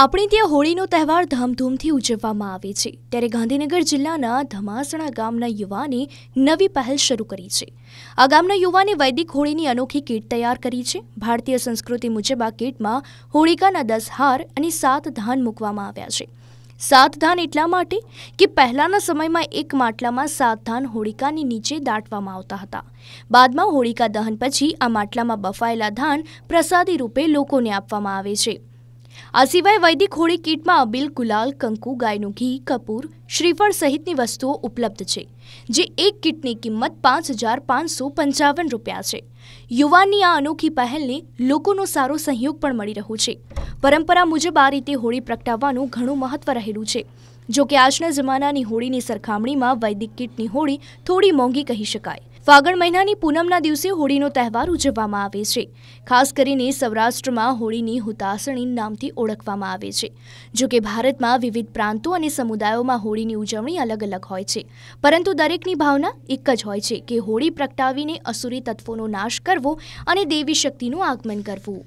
આપણે ત્યાં હોળીનો તહેવાર ધામધૂમથી ઉજવવામાં આવે છે ત્યારે ગાંધીનગર જિલ્લાના ધમાસણા ગામના યુવાને નવી પહેલ શરૂ કરી છે આ ગામના યુવાને વૈદિક હોળીની અનોખી કીટ તૈયાર કરી છે ભારતીય સંસ્કૃતિ મુજબ આ કીટમાં હોળિકાના દસ હાર અને સાત ધાન મૂકવામાં આવ્યા છે સાત ધાન એટલા માટે કે પહેલાના સમયમાં એક માટલામાં સાત ધાન હોળિકાની નીચે દાટવામાં આવતા હતા બાદમાં હોળિકા દહન પછી આ માટલામાં બફાયેલા ધાન પ્રસાદી રૂપે લોકોને આપવામાં આવે છે આ સિવાય વૈદિક હોળી કીટમાં અબીલ ગુલાલ કંકુ ગાયનું ઘી કપૂર શ્રીફળ સહિતની વસ્તુઓ ઉપલબ્ધ છે જે એક કીટની કિંમત પાંચ હજાર પાંચસો પંચાવન રૂપિયા છે યુવાનની આ અનોખી પહેલને લોકોનો સારો સહયોગ પણ મળી રહ્યો છે પરંપરા મુજબ આ રીતે હોળી પ્રગટાવવાનું ઘણું મહત્વ રહેલું છે જોકે આજના જમાનાની હોળીની સરખામણીમાં વૈદિક કીટની હોળી થોડી મોંઘી કહી શકાય ફાગણ મહિનાની પૂનમના દિવસે હોળીનો તહેવાર ઉજવવામાં આવે છે ખાસ કરીને સૌરાષ્ટ્રમાં હોળીની હુતાસણી નામથી ઓળખવામાં આવે છે જો કે ભારતમાં વિવિધ પ્રાંતો અને સમુદાયોમાં હોળીની ઉજવણી અલગ અલગ હોય છે પરંતુ દરેકની ભાવના એક જ હોય છે કે હોળી પ્રગટાવીને અસુરી તત્વોનો નાશ કરવો અને દેવી શક્તિનું આગમન કરવું